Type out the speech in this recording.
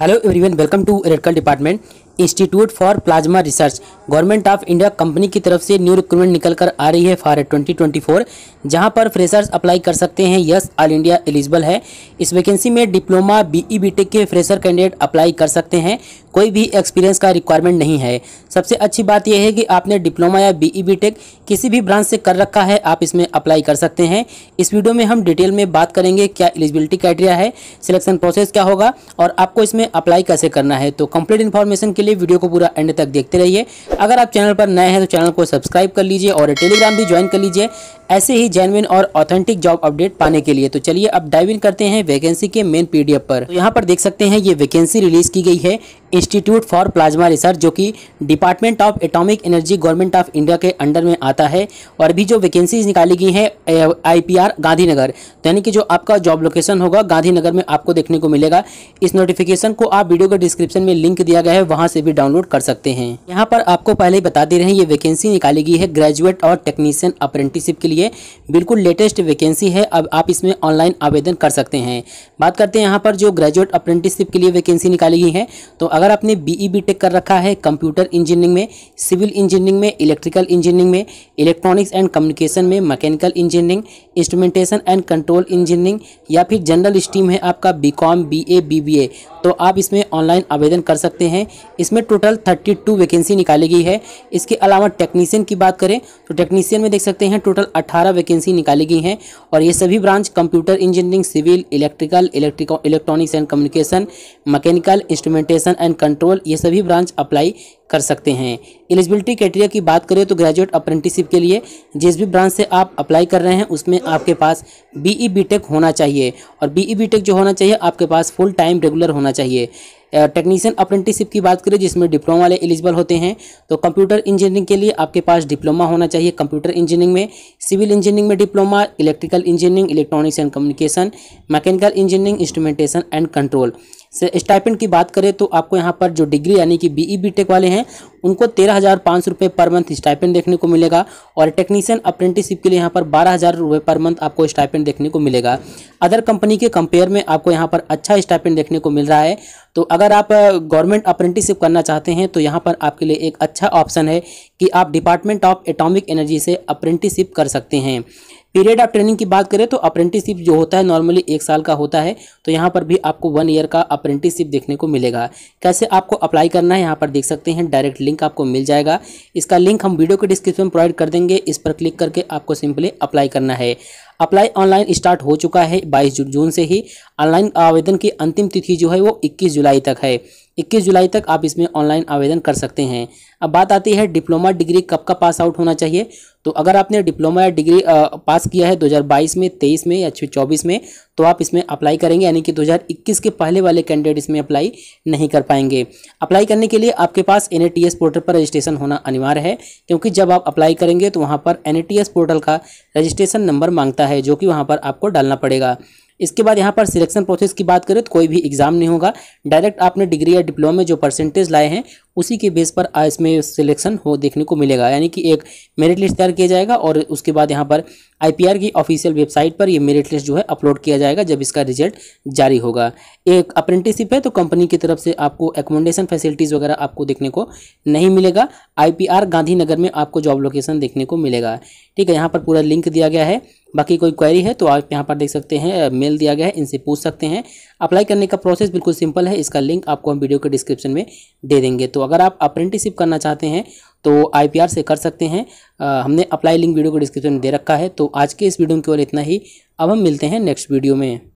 hello everyone welcome to radical department institute for plasma research government of India company की तरफ से new recruitment निकल कर आ रही है फॉर 2024 जहां पर फ्रेशर्स अप्लाई कर सकते हैं यस ऑल इंडिया एलिजिबल है इस वैकेंसी में डिप्लोमा बीई बीटेक के फ्रेशर कैंडिडेट अप्लाई कर सकते हैं कोई भी एक्सपीरियंस का रिक्वायरमेंट नहीं है सबसे अच्छी बात यह है कि आपने डिप्लोमा या बी ई e, किसी भी ब्रांच से कर रखा है आप इसमें अप्लाई कर सकते हैं इस वीडियो में हम डिटेल में बात करेंगे क्या एलिजिबिलिटी क्राइटेरिया है सिलेक्शन प्रोसेस क्या होगा और आपको इसमें में अप्लाई कैसे करना है तो कंप्लीट इन्फॉर्मेशन के लिए वीडियो को पूरा एंड तक देखते रहिए अगर आप चैनल पर नए हैं तो चैनल को सब्सक्राइब कर लीजिए और टेलीग्राम भी ज्वाइन कर लीजिए ऐसे ही जेनविन और ऑथेंटिक जॉब अपडेट पाने के लिए तो चलिए अब डाइव इन करते हैं वैकेंसी के मेन पीडीएफ पर तो यहाँ पर देख सकते हैं ये वैकेंसी रिलीज की गई है इंस्टीट्यूट फॉर प्लाज्मा रिसर्च जो कि department of atomic energy government of India के अंडर में आता है और अभी जो वैकेंसीज निकाली गई है आईपीआर गांधीनगर तो यानी कि जो आपका जॉब लोकेशन होगा गांधीनगर में आपको देखने को मिलेगा इस नोटिफिकेशन को आप वीडियो के डिस्क्रिप्शन में लिंक दिया गया है वहाँ से भी डाउनलोड कर सकते हैं यहाँ पर आपको पहले बता दे रहे हैं ये वैकेंसी निकाली गई है ग्रेजुएट और टेक्नीशियन अप्रेंटिसिप के लिए लिए बिल्कुल लेटेस्ट वैकेंसी है अब आप इसमें ऑनलाइन आवेदन कर सकते हैं बात करते हैं यहाँ पर जो ग्रेजुएट अप्रेंटिसशिप के लिए वैकेंसी निकाली गई है तो अगर आपने बी ई e कर रखा है कंप्यूटर इंजीनियरिंग में सिविल इंजीनियरिंग में इलेक्ट्रिकल इंजीनियरिंग में इलेक्ट्रॉनिक्स एंड कम्युनिकेशन में mechanical engineering instrumentation and control engineering या फिर जनरल स्ट्रीम है आपका B com B A B तो आप इसमें ऑनलाइन आवेदन कर सकते हैं इसमें टोटल थर्टी वैकेंसी निकाली गई है इसके अलावा टेक्नीशियन की बात करें तो टेक्नीशियन में देख सकते हैं टोटल अट्ठारह वैकेंसी निकाली गई हैं और ये सभी branch computer engineering civil electrical electrical electronics and communication mechanical instrumentation and control ये सभी ब्रांच अप्लाई कर सकते हैं एलिजिबिलिटी क्राइटेरिया की बात करें तो ग्रेजुएट अप्रेंटिसिप के लिए जिस भी ब्रांच से आप अप्लाई कर रहे हैं उसमें आपके पास बी ई e होना चाहिए और बी ई e जो होना चाहिए आपके पास फुल टाइम रेगुलर होना चाहिए टेक्नीशियन अप्रेंटिसिप की बात करें जिसमें डिप्लोमा वाले एलिजिबल होते हैं तो कंप्यूटर इंजीनियरिंग के लिए आपके पास डिप्लोमा होना चाहिए कंप्यूटर इंजीनियरिंग में सिविल इंजीनियरिंग में diploma electrical engineering electronics and communication mechanical engineering instrumentation and control stipend की बात करें तो आपको यहाँ पर जो डिग्री यानी कि बीई बीटेक e वाले हैं उनको तेरह हज़ार पाँच सौ रुपये पर मंथ स्टाइपेंड देखने को मिलेगा और टेक्नीशियन अप्रेंटिसिप के लिए यहाँ पर बारह हज़ार रुपये पर मंथ आपको स्टाइपेंड देखने को मिलेगा अदर कंपनी के कंपेयर में आपको यहाँ पर अच्छा स्टाइपेंड देखने को मिल रहा है तो अगर आप गवर्नमेंट अप्रेंटिसिप करना चाहते हैं तो यहाँ पर आपके लिए एक अच्छा ऑप्शन है कि आप डिपार्टमेंट ऑफ एटॉमिक एनर्जी से अप्रेंटिसिप कर सकते हैं पीरियड ऑफ ट्रेनिंग की बात करें तो अप्रेंटिसशिप जो होता है नॉर्मली एक साल का होता है तो यहाँ पर भी आपको वन ईयर का अप्रेंटिसशिप देखने को मिलेगा कैसे आपको अप्लाई करना है यहाँ पर देख सकते हैं डायरेक्ट लिंक आपको मिल जाएगा इसका लिंक हम वीडियो के डिस्क्रिप्शन में प्रोवाइड कर देंगे इस पर क्लिक करके आपको सिंपली अप्लाई करना है अप्लाई ऑनलाइन स्टार्ट हो चुका है बाईस जून से ही ऑनलाइन आवेदन की अंतिम तिथि जो है वो इक्कीस जुलाई तक है 21 जुलाई तक आप इसमें ऑनलाइन आवेदन कर सकते हैं अब बात आती है डिप्लोमा डिग्री कब का पास आउट होना चाहिए तो अगर आपने डिप्लोमा या डिग्री पास किया है 2022 में 23 में या फिर चौबीस में तो आप इसमें अप्लाई करेंगे यानी कि 2021 के पहले वाले कैंडिडेट इसमें अप्लाई नहीं कर पाएंगे अप्लाई करने के लिए आपके पास एन पोर्टल पर रजिस्ट्रेशन होना अनिवार्य है क्योंकि जब आप अप्लाई करेंगे तो वहाँ पर एन पोर्टल का रजिस्ट्रेशन नंबर मांगता है जो कि वहाँ पर आपको डालना पड़ेगा इसके बाद यहाँ पर सिलेक्शन प्रोसेस की बात करें तो कोई भी एग्जाम नहीं होगा डायरेक्ट आपने डिग्री या डिप्लोमा में जो परसेंटेज लाए हैं उसी के बेस पर इसमें सिलेक्शन हो देखने को मिलेगा यानी कि एक मेरिट लिस्ट तैयार किया जाएगा और उसके बाद यहाँ पर आईपीआर की ऑफिशियल वेबसाइट पर ये मेरिट लिस्ट जो है अपलोड किया जाएगा जब इसका रिजल्ट जारी होगा एक अप्रेंटिसशिप है तो कंपनी की तरफ से आपको एकोमोडेशन फैसिलिटीज़ वगैरह आपको देखने को नहीं मिलेगा आई गांधीनगर में आपको जॉब लोकेशन देखने को मिलेगा ठीक है यहाँ पर पूरा लिंक दिया गया है बाकी कोई क्वेरी है तो आप यहाँ पर देख सकते हैं मेल दिया गया है इनसे पूछ सकते हैं अप्लाई करने का प्रोसेस बिल्कुल सिंपल है इसका लिंक आपको हम वीडियो के डिस्क्रिप्शन में दे देंगे तो अगर आप अप्रेंटिसिप करना चाहते हैं तो आईपीआर से कर सकते हैं आ, हमने अप्लाई लिंक वीडियो को डिस्क्रिप्शन में दे रखा है तो आज के इस वीडियो में केवल इतना ही अब हम मिलते हैं नेक्स्ट वीडियो में